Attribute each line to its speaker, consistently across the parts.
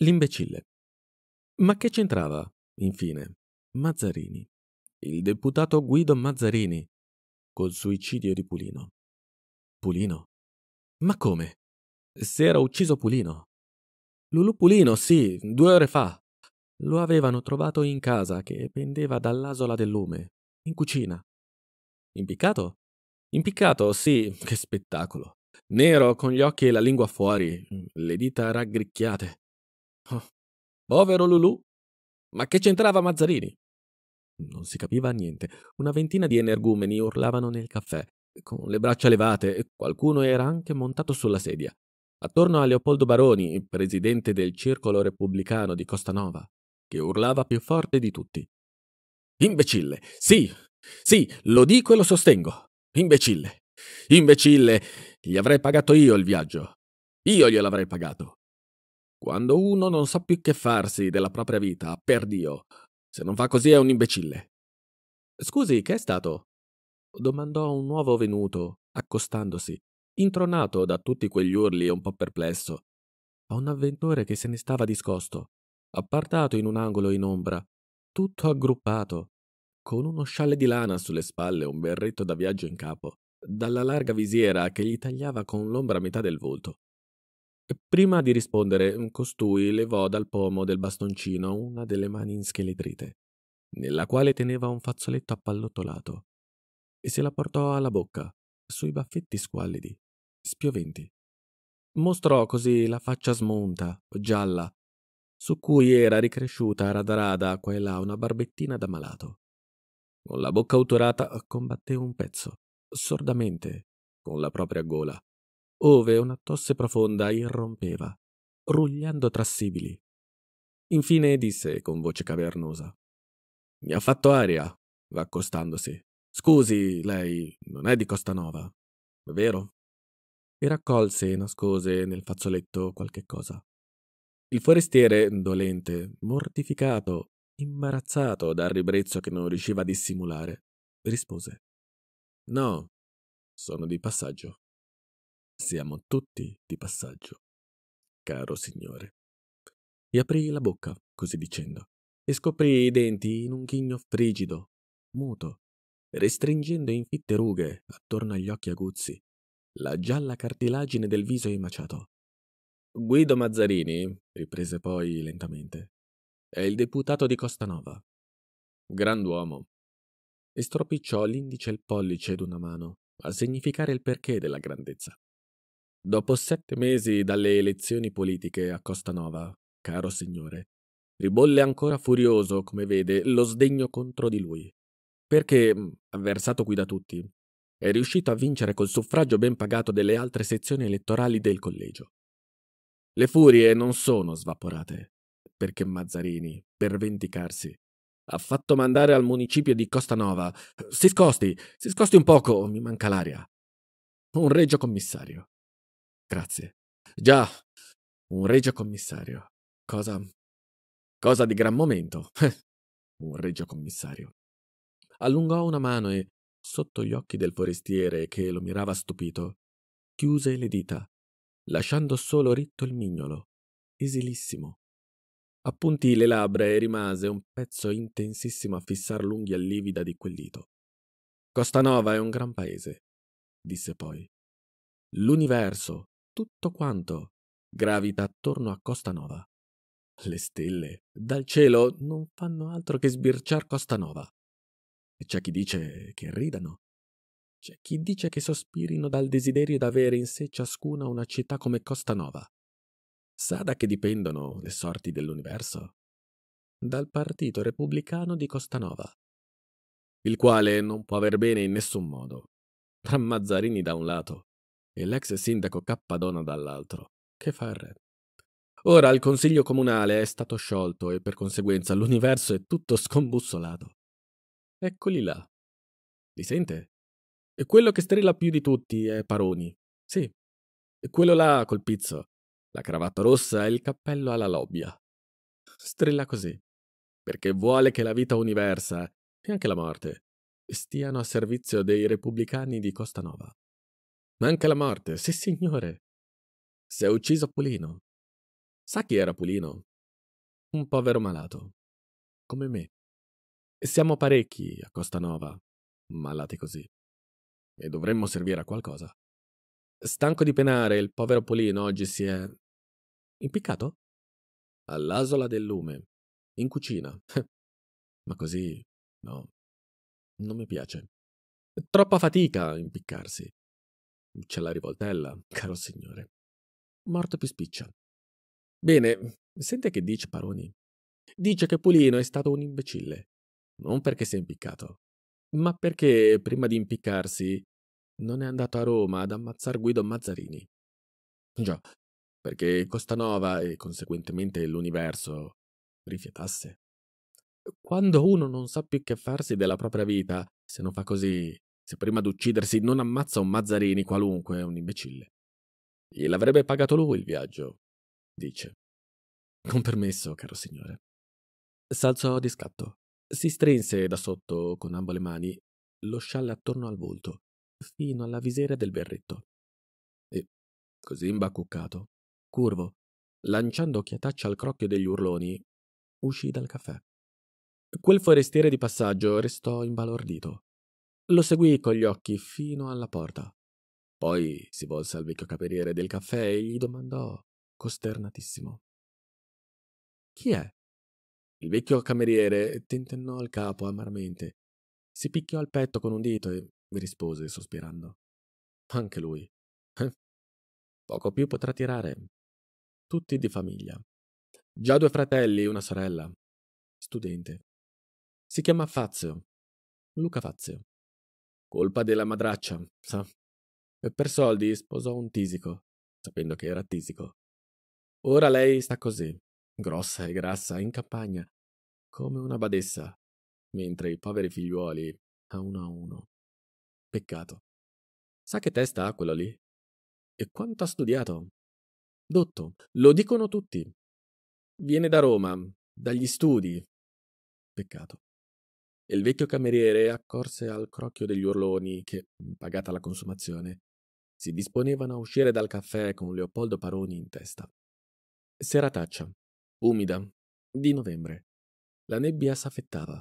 Speaker 1: L'imbecille. Ma che c'entrava, infine, Mazzarini, il deputato Guido Mazzarini, col suicidio di Pulino? Pulino? Ma come? Si era ucciso Pulino? Lulu Pulino, sì, due ore fa. Lo avevano trovato in casa che pendeva dall'asola del lume, in cucina. Impiccato? Impiccato, sì, che spettacolo. Nero, con gli occhi e la lingua fuori, le dita raggricchiate. Povero Lulù. Ma che c'entrava Mazzarini? Non si capiva niente. Una ventina di energumeni urlavano nel caffè, con le braccia levate, e qualcuno era anche montato sulla sedia. Attorno a Leopoldo Baroni, presidente del Circolo Repubblicano di Costanova, che urlava più forte di tutti. Imbecille! Sì! Sì, lo dico e lo sostengo! Imbecille! Imbecille! Gli avrei pagato io il viaggio! Io gliel'avrei pagato! Quando uno non sa più che farsi della propria vita, per Dio. Se non fa così è un imbecille. Scusi, che è stato? domandò un nuovo venuto, accostandosi, intronato da tutti quegli urli e un po' perplesso, a un avventore che se ne stava discosto, appartato in un angolo in ombra, tutto aggruppato, con uno scialle di lana sulle spalle e un berretto da viaggio in capo, dalla larga visiera che gli tagliava con l'ombra a metà del volto prima di rispondere, mm, costui levò dal pomo del bastoncino una delle mani inscheletrite, nella quale teneva un fazzoletto appallottolato, e se la portò alla bocca, sui baffetti squallidi, spioventi. Mostrò così la faccia smunta, gialla, su cui era ricresciuta rada rada qua e là una barbettina da malato. Con la bocca otturata combatté un pezzo, sordamente, con la propria gola, ove una tosse profonda irrompeva, rugliando tra sibili. Infine disse con voce cavernosa: Mi ha fatto aria, va accostandosi. Scusi, lei non è di Costanova, vero? E raccolse e nascose nel fazzoletto qualche cosa. Il forestiere, dolente, mortificato, imbarazzato dal ribrezzo che non riusciva a dissimulare, rispose: No, sono di passaggio. Siamo tutti di passaggio, caro signore. E aprì la bocca, così dicendo, e scoprì i denti in un ghigno frigido, muto, restringendo in fitte rughe attorno agli occhi aguzzi la gialla cartilagine del viso emaciato. Guido Mazzarini, riprese poi lentamente, è il deputato di Costanova. Grand'uomo. E stropicciò l'indice e il pollice d'una mano a significare il perché della grandezza. Dopo sette mesi dalle elezioni politiche a Costanova, caro signore, ribolle ancora furioso, come vede, lo sdegno contro di lui. Perché, mm, avversato qui da tutti, è riuscito a vincere col suffragio ben pagato delle altre sezioni elettorali del collegio. Le furie non sono svaporate, perché Mazzarini, per vendicarsi, ha fatto mandare al municipio di Costanova. Si scosti, si scosti un poco, mi manca l'aria. Un regio commissario. Grazie. Già, un regio commissario. Cosa... cosa di gran momento. un regio commissario. Allungò una mano e, sotto gli occhi del forestiere che lo mirava stupito, chiuse le dita, lasciando solo ritto il mignolo, esilissimo. Appuntì le labbra e rimase un pezzo intensissimo a fissar l'unghia livida di quel dito. Costanova è un gran paese, disse poi. L'universo tutto quanto gravita attorno a Costanova. Le stelle dal cielo non fanno altro che sbirciar Costanova. E c'è chi dice che ridano. C'è chi dice che sospirino dal desiderio d'avere in sé ciascuna una città come Costanova. Sa da che dipendono le sorti dell'universo? Dal partito repubblicano di Costanova, il quale non può aver bene in nessun modo. Tra Mazzarini da un lato e l'ex sindaco Cappadona dall'altro. Che fa il re? Ora il consiglio comunale è stato sciolto e per conseguenza l'universo è tutto scombussolato. Eccoli là. Li sente? E quello che strilla più di tutti è Paroni. Sì. E quello là col pizzo, la cravatta rossa e il cappello alla lobbia. Strilla così. Perché vuole che la vita universa, e anche la morte, stiano a servizio dei repubblicani di Costanova. Ma anche la morte, sì signore. Si è ucciso Pulino. Sa chi era Pulino? Un povero malato. Come me. E siamo parecchi a Costanova, malati così. E dovremmo servire a qualcosa. Stanco di penare, il povero Pulino oggi si è... impiccato? All'asola del lume, in cucina. Ma così,
Speaker 2: no, non mi piace. troppa fatica impiccarsi.
Speaker 1: C'è la rivoltella, caro signore. Morto più spiccia. Bene, sente che dice Paroni. Dice che Pulino è stato un imbecille. Non perché si è impiccato, ma perché prima di impiccarsi non è andato a Roma ad ammazzar Guido Mazzarini. Già, perché Costanova e conseguentemente l'universo rifiatasse. Quando uno non sa più che farsi della propria vita, se non fa così, se prima di uccidersi non ammazza un Mazzarini qualunque, un imbecille. Gliel'avrebbe pagato lui il viaggio, dice. Con permesso, caro signore. S'alzò di scatto. Si strinse da sotto con ambo le mani lo scialle attorno al volto, fino alla visiera del berretto. E, così imbacuccato, curvo, lanciando occhiataccia al crocchio degli urloni, uscì dal caffè. Quel forestiere di passaggio restò imbalordito. Lo seguì con gli occhi fino alla porta. Poi si volse al vecchio cameriere del caffè e gli domandò, costernatissimo. Chi è? Il vecchio cameriere tentennò il capo amaramente, si picchiò al petto con un dito e mi rispose sospirando. Anche lui. Eh, poco più potrà tirare. Tutti di famiglia. Già due fratelli e una sorella. Studente. Si chiama Fazio. Luca Fazio. Colpa della madraccia, sa? E per soldi sposò un tisico, sapendo che era tisico. Ora lei sta così, grossa e grassa, in campagna, come una badessa, mentre i poveri figliuoli a uno a uno. Peccato. Sa che testa ha quello lì? E quanto ha studiato? Dotto, lo dicono tutti. Viene da Roma, dagli studi. Peccato e il vecchio cameriere accorse al crocchio degli urloni che, mhmm, pagata la consumazione, si disponevano a uscire dal caffè con Leopoldo Paroni in testa. Serataccia, umida, di novembre. La nebbia s'affettava,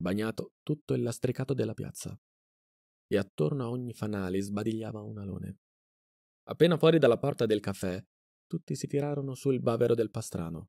Speaker 1: bagnato tutto il lastricato della piazza, e attorno a ogni fanale sbadigliava un alone. Appena fuori dalla porta del caffè, tutti si tirarono sul bavero del pastrano,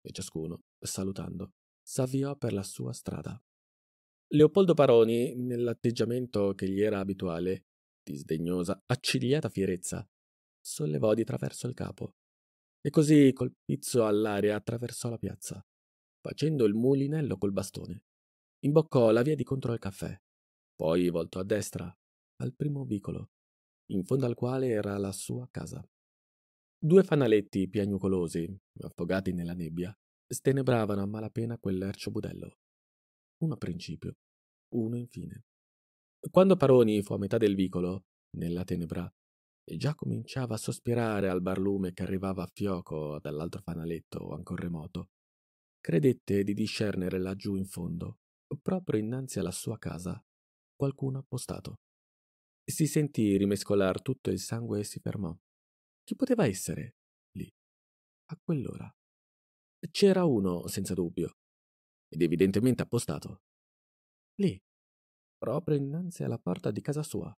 Speaker 1: e ciascuno, salutando, s'avviò per la sua strada. Leopoldo Paroni, nell'atteggiamento che gli era abituale, di sdegnosa, accigliata fierezza, sollevò di traverso il capo e così col pizzo all'aria attraversò la piazza, facendo il mulinello col bastone. Imboccò la via di contro al caffè, poi voltò a destra, al primo vicolo, in fondo al quale era la sua casa. Due fanaletti piagnucolosi, affogati nella nebbia, stenebravano a malapena quel lercio budello uno a principio, uno infine. Quando Paroni fu a metà del vicolo, nella tenebra, e già cominciava a sospirare al barlume che arrivava a fioco dall'altro fanaletto ancor remoto, credette di discernere laggiù in fondo, proprio innanzi alla sua casa, qualcuno appostato. Si sentì rimescolar tutto il sangue e si fermò. Chi poteva essere lì, a quell'ora?
Speaker 2: C'era uno, senza dubbio, ed evidentemente appostato.
Speaker 1: Lì, proprio innanzi alla porta di casa sua.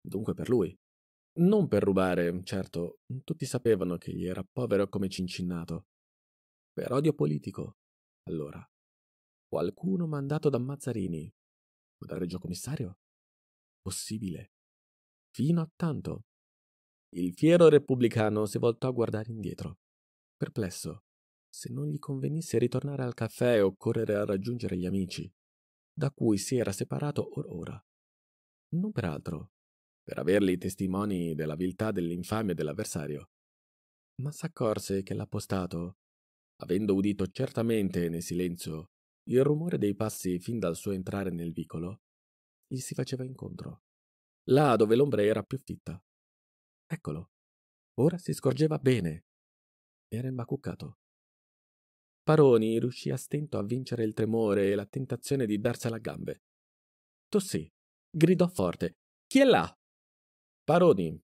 Speaker 1: Dunque per lui. Non per rubare, certo, tutti sapevano che egli era povero come Cincinnato. Per odio politico, allora. Qualcuno mandato da Mazzarini, o dal Reggio Commissario? Possibile. Fino a tanto. Il fiero repubblicano si voltò a guardare indietro, perplesso se non gli convenisse ritornare al caffè o correre a raggiungere gli amici, da cui si era separato or ora. Non per altro, per averli testimoni della viltà dell'infamia dell'avversario. Ma s'accorse che l'appostato, avendo udito certamente nel silenzio il rumore dei passi fin dal suo entrare nel vicolo, gli si faceva incontro, là dove l'ombra era più fitta. Eccolo, ora si scorgeva bene. Era imbacuccato. Paroni riuscì a stento a vincere il tremore e la tentazione di darsela a gambe. Tossì, gridò forte: Chi è là? Paroni!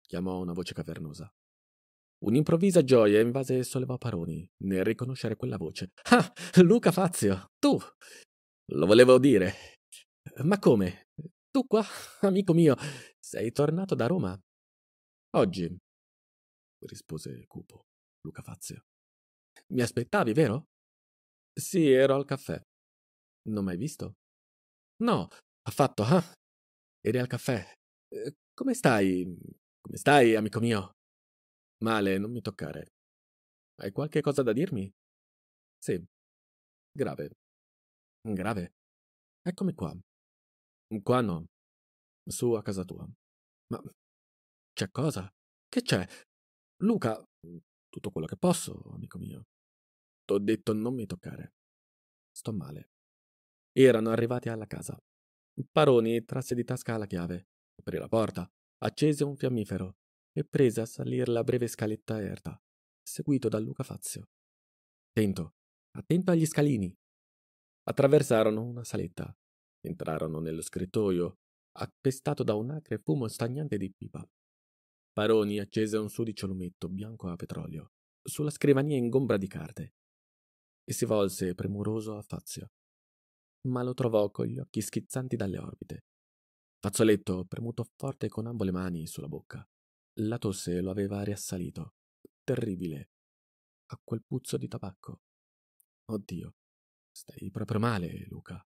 Speaker 1: chiamò una voce cavernosa. Un'improvvisa gioia invase e sollevò Paroni nel riconoscere quella voce. Ah, Luca Fazio, tu! Lo volevo dire. Ma come? Tu qua, amico mio, sei tornato da Roma? Oggi, rispose cupo Luca Fazio.
Speaker 2: Mi aspettavi, vero? Sì, ero al caffè. Non m'hai visto? No, affatto, ah. Huh? Eri al caffè. Eh, come stai? Come stai, amico mio? Male, non mi toccare. Hai qualche cosa da dirmi? Sì. Grave. Grave? Eccomi qua. Qua no. Su a casa tua. Ma c'è cosa? Che c'è? Luca, tutto quello che posso,
Speaker 1: amico mio. T'ho detto non mi toccare. Sto male. Erano arrivati alla casa. Paroni trasse di tasca la chiave, aprì la porta, accese un fiammifero e prese a salire la breve scaletta erta, seguito da Luca Fazio. Attento, attento agli scalini. Attraversarono una saletta, entrarono nello scrittoio, appestato da un acre fumo stagnante di pipa. Paroni accese un sudicio lumetto bianco a petrolio sulla scrivania ingombra di carte e si volse premuroso a Fazio, ma lo trovò con gli occhi schizzanti dalle orbite. Fazzoletto premuto forte con ambo le mani sulla bocca. La tosse lo aveva riassalito, terribile, a quel puzzo di tabacco. Oddio, stai proprio male, Luca.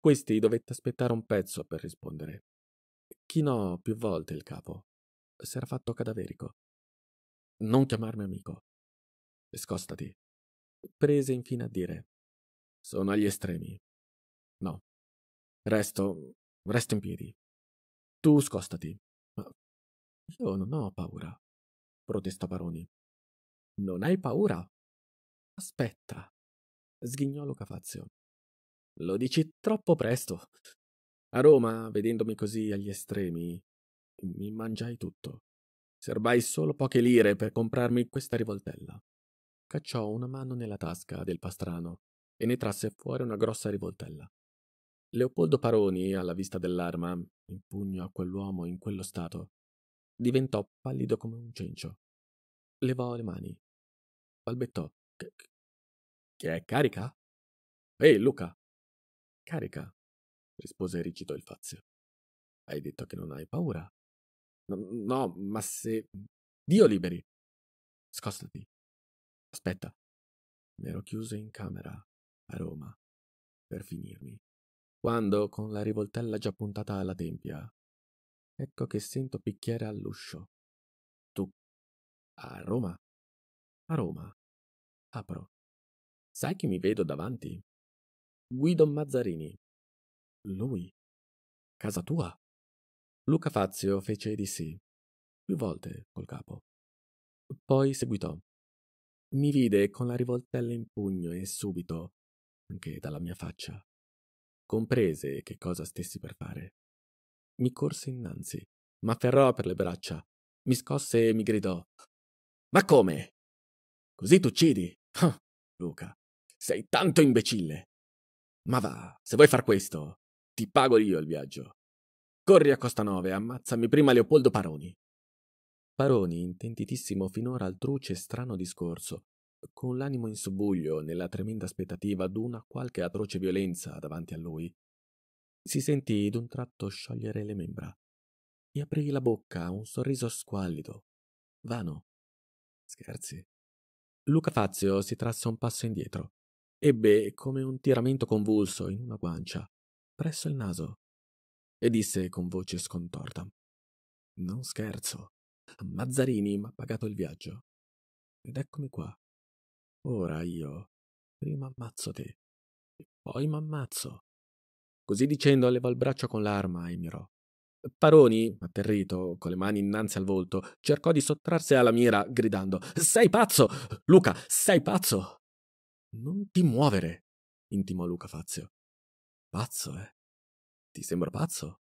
Speaker 1: Questi dovette aspettare un pezzo per rispondere. Chinò più volte il capo, s'era fatto cadaverico. Non chiamarmi amico. Scostati. Prese infine a
Speaker 2: dire. Sono agli estremi. No. Resto. resto in piedi. Tu scostati. Ma io non ho paura, protestò Baroni. Non hai
Speaker 1: paura? Aspetta, sghignò Luca Fazio. Lo dici troppo presto. A Roma, vedendomi così agli estremi, mi mangiai tutto. Serbai solo poche lire per comprarmi questa rivoltella. Cacciò una mano nella tasca del pastrano e ne trasse fuori una grossa rivoltella. Leopoldo Paroni, alla vista dell'arma, in pugno a quell'uomo in quello stato, diventò pallido come un cencio. Levò le mani.
Speaker 2: Balbettò. Che, che è carica? Ehi, Luca! Carica, rispose rigido il fazio. Hai detto che non hai paura? No, ma se... Dio liberi. Scostati. Aspetta.
Speaker 1: Mi ero chiuso in camera, a Roma, per finirmi. Quando, con la rivoltella già puntata alla tempia,
Speaker 2: ecco che sento picchiare all'uscio. Tu. A Roma? A Roma. Apro. Sai chi mi vedo davanti? Guido Mazzarini. Lui. Casa tua? Luca Fazio fece
Speaker 1: di sì, più volte col capo. Poi seguitò. Mi vide con la rivoltella in pugno e subito, anche dalla mia faccia, comprese che cosa stessi per fare. Mi corse innanzi, m'afferrò per le braccia, mi scosse e mi gridò: Ma come? Così t'uccidi? Ah, Luca, sei tanto imbecille! Ma va, se vuoi far questo, ti pago io il viaggio. Corri a Costanova e ammazzami prima Leopoldo Paroni. Paroni, intentitissimo finora al truce e strano discorso, con l'animo in subbuglio nella tremenda aspettativa d'una qualche atroce violenza davanti a lui, si sentì d'un tratto sciogliere le membra e aprì la bocca a un sorriso squallido. Vano. Scherzi. Luca Fazio si trasse un passo indietro. Ebbe come un tiramento convulso in una guancia, presso il naso, e disse con voce scontorta. Non scherzo. Mazzarini m'ha pagato il viaggio. Ed eccomi qua. Ora io prima ammazzo te e poi m'ammazzo. Così dicendo levò il braccio con l'arma e mirò. Paroni, atterrito, con le mani innanzi al volto, cercò di sottrarsi alla mira, gridando Sei pazzo! Luca, sei pazzo! Non ti muovere, intimò Luca Fazio. Pazzo, eh? Ti sembra pazzo?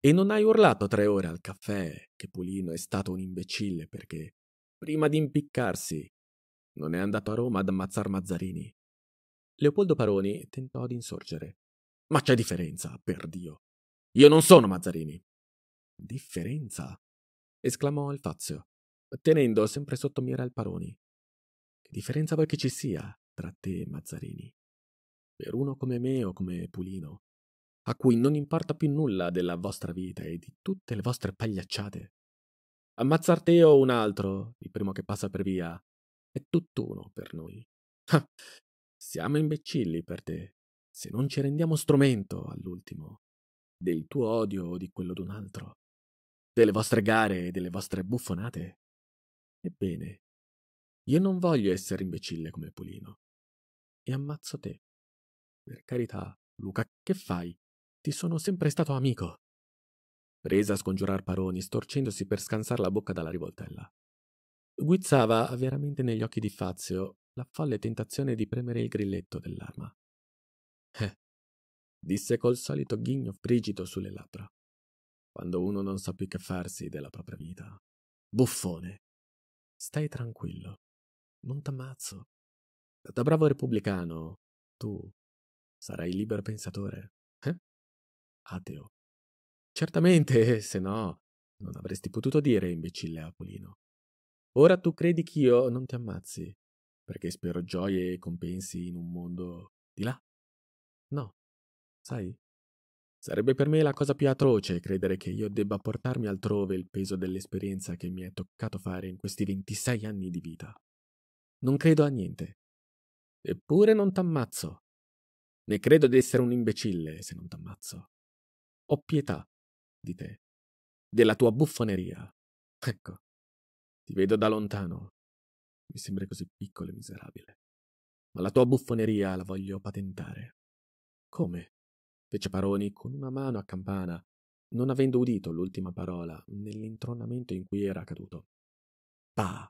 Speaker 1: E non hai urlato tre ore al caffè che Pulino è stato un imbecille perché, prima di impiccarsi, non è andato a Roma ad ammazzar Mazzarini. Leopoldo Paroni tentò di insorgere. Ma c'è differenza, per Dio. Io non sono Mazzarini. Differenza? esclamò il Fazio, tenendo sempre sotto mira il Paroni. Che differenza vuoi che ci sia tra te e Mazzarini? Per uno come me o come Pulino, a cui non importa più nulla della vostra vita e di tutte le vostre pagliacciate. Ammazzar te o un altro, il primo che passa per via, è tutt'uno per noi. Ah, siamo imbecilli per te, se non ci rendiamo strumento all'ultimo del tuo odio o di quello d'un altro, delle vostre gare e delle vostre buffonate. Ebbene, io non voglio essere imbecille come Pulino. E ammazzo te. Per carità, Luca, che fai? Ti sono sempre stato amico. Prese a scongiurar Paroni, storcendosi per scansare la bocca dalla rivoltella. Guizzava veramente negli occhi di Fazio la folle tentazione di premere il grilletto dell'arma. Eh, disse col solito ghigno frigido sulle labbra. Quando uno non sa più che farsi della propria vita. Buffone, stai tranquillo.
Speaker 2: Non t'ammazzo. Da bravo repubblicano, tu sarai libero
Speaker 1: pensatore ateo. Certamente, se no, non avresti potuto dire, imbecille a Polino. Ora tu credi ch'io non ti ammazzi, perché spero gioie e compensi in un mondo di là. No, sai? Sarebbe per me la cosa più atroce credere che io debba portarmi altrove il peso dell'esperienza che mi è toccato fare in questi 26 anni di vita. Non credo a niente. Eppure non t'ammazzo. Ne credo di essere un
Speaker 2: imbecille se non t'ammazzo ho pietà di te, della tua
Speaker 1: buffoneria. Ecco, ti vedo da lontano. Mi sembri così piccolo e miserabile. Ma la tua buffoneria la voglio patentare. Come? fece Paroni con una mano a campana, non avendo udito l'ultima parola nell'intronamento in cui era caduto. Pa,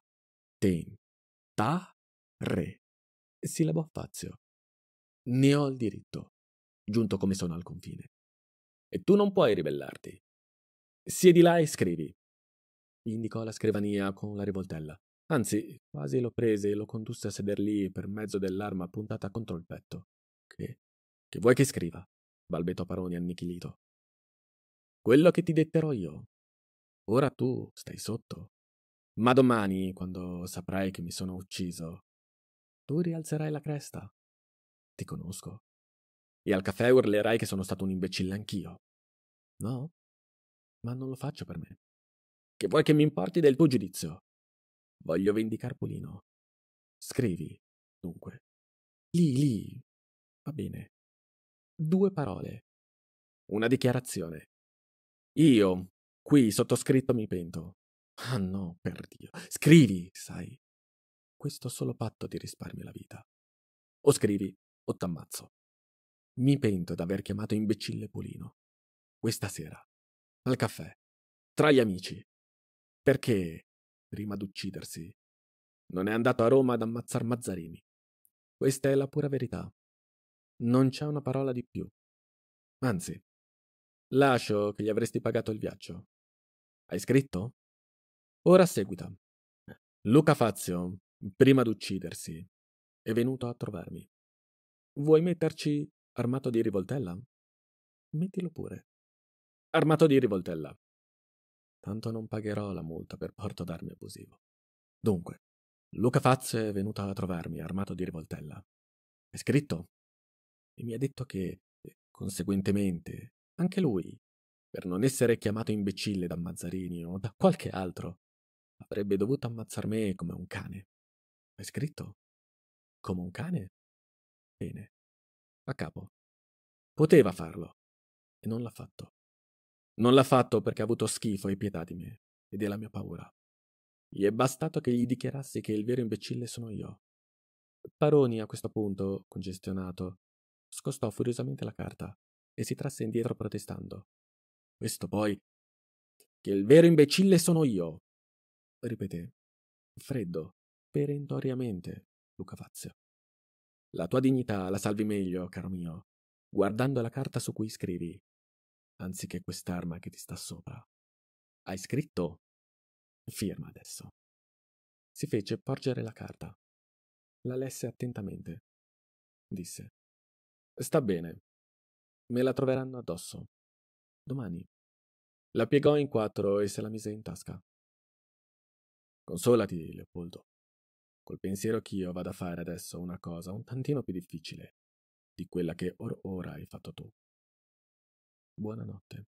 Speaker 1: ten, ta,
Speaker 2: re. a Fazio. Ne ho il diritto,
Speaker 1: giunto come sono al confine e tu non puoi ribellarti. Siedi là e scrivi. Gli indicò la scrivania con la rivoltella. Anzi, quasi lo prese e lo condusse a seder lì per mezzo dell'arma puntata contro il petto. Che? Che vuoi che scriva? balbettò Paroni annichilito. Quello che ti detterò io. Ora tu stai sotto. Ma domani, quando saprai che mi sono ucciso, tu rialzerai la cresta. Ti conosco e al caffè urlerai che sono stato un imbecille anch'io.
Speaker 2: No, ma non lo faccio per me.
Speaker 1: Che vuoi che mi importi del tuo giudizio? Voglio vendicar Polino.
Speaker 2: Scrivi, dunque. Lì, lì. Va bene. Due
Speaker 1: parole. Una dichiarazione. Io, qui, sottoscritto, mi pento. Ah no, per Dio. Scrivi, sai. Questo solo patto ti risparmia la vita. O scrivi, o t'ammazzo. Mi pento d'aver chiamato imbecille Polino. Questa sera. Al caffè. Tra gli amici. Perché, prima d'uccidersi, non è andato a Roma ad ammazzar Mazzarini. Questa è la pura verità. Non c'è una parola di più. Anzi, lascio che gli avresti pagato il viaggio. Hai scritto? Ora seguita. Luca Fazio, prima d'uccidersi, è venuto a trovarmi. Vuoi metterci Armato di rivoltella? Mettilo pure. Armato di rivoltella. Tanto non pagherò la multa per porto d'armi abusivo. Dunque, Luca Fazze è venuto a trovarmi armato di rivoltella. È scritto? E mi ha detto che, eh, conseguentemente, anche lui, per non essere chiamato imbecille da Mazzarini o da qualche altro, avrebbe dovuto ammazzar me come un cane. È scritto?
Speaker 2: Come un cane? Bene a capo.
Speaker 1: Poteva farlo e non l'ha fatto. Non l'ha fatto perché ha avuto schifo e pietà di me e della mia paura. Gli è bastato che gli dichiarassi che il vero imbecille sono io. Paroni, a questo punto, congestionato, scostò furiosamente la carta e si trasse indietro protestando. Questo poi. Che il vero imbecille sono io, ripeté, freddo, perentoriamente, Luca Fazio. La tua dignità la salvi meglio, caro mio, guardando la carta su cui scrivi, anziché quest'arma che ti sta sopra. Hai scritto? Firma adesso. Si fece porgere la carta.
Speaker 2: La lesse attentamente. Disse. Sta bene.
Speaker 1: Me la troveranno addosso. Domani. La piegò in quattro e se la mise in tasca. Consolati, Leopoldo col pensiero che io vado a fare adesso una cosa un tantino più difficile di quella che or ora hai fatto
Speaker 2: tu. Buonanotte.